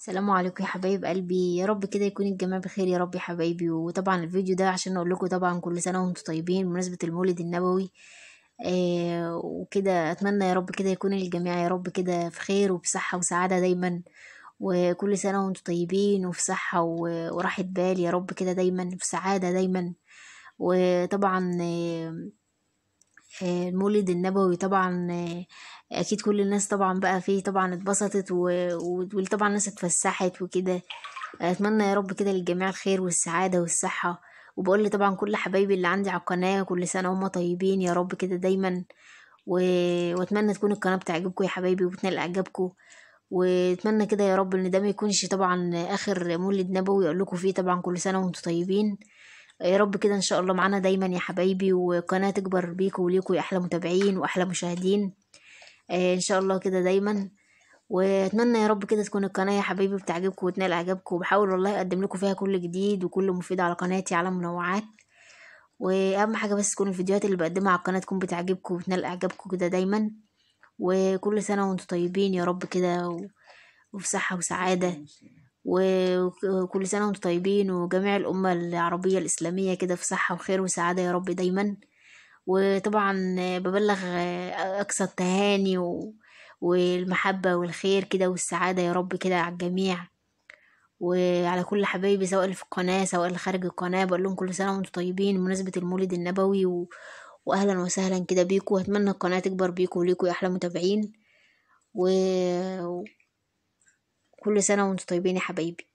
السلام عليكم يا حبايب قلبي يا رب كده يكون الجميع بخير يا رب يا حبايبي وطبعا الفيديو ده عشان اقول لكم طبعا كل سنه وانتم طيبين بمناسبه المولد النبوي آه وكده اتمنى يا رب كده يكون الجميع يا رب كده في خير وبصحه وسعاده دايما وكل سنه وانتم طيبين وفي صحه وراحه بال يا رب كده دايما في سعاده دايما وطبعا آه،, آه المولد النبوي طبعا اكيد كل الناس طبعا بقى فيه طبعا اتبسطت وطبعا الناس اتفسحت وكده اتمنى يا رب كده للجميع الخير والسعاده والصحه وبقول لي طبعا كل حبايبي اللي عندي على القناه كل سنه وهم طيبين يا رب كده دايما و... واتمنى تكون القناه بتعجبكم يا حبايبي وتنال اعجابكم واتمنى كده يا رب ان ده ما يكونش طبعا اخر مولد نبوي اقول لكم فيه طبعا كل سنه وانتم طيبين يا رب كده ان شاء الله معانا دايما يا حبايبي وقناه تكبر بيكم وليكم احلى متابعين واحلى مشاهدين آه، ان شاء الله كده دايما واتمنى يا رب كده تكون القناه يا حبايبي بتعجبكم وتنال اعجابكم وبحاول والله اقدم لكم فيها كل جديد وكل مفيد على قناتي على منوعات واهم حاجه بس تكون الفيديوهات اللي بقدمها على القناه تكون بتعجبكم وتنال اعجابكم كده دايما وكل سنه وانتم طيبين يا رب كده وفي صحه وسعاده وكل سنه وانتم طيبين وجميع الامه العربيه الاسلاميه كده في صحه وخير وسعاده يا رب دايما وطبعا ببلغ آه، أقصى التهاني و... والمحبة والخير كده والسعادة يا رب كده على الجميع وعلى كل حبايبي سواء اللي في القناة سواء اللي خارج القناة بقول لهم كل سنة وانتم طيبين بمناسبة المولد النبوي و... وأهلا وسهلا كده بيكم وأتمنى القناة تكبر بيكم وليكم يا أحلى متابعين و كل سنة وانتم طيبين يا حبايبي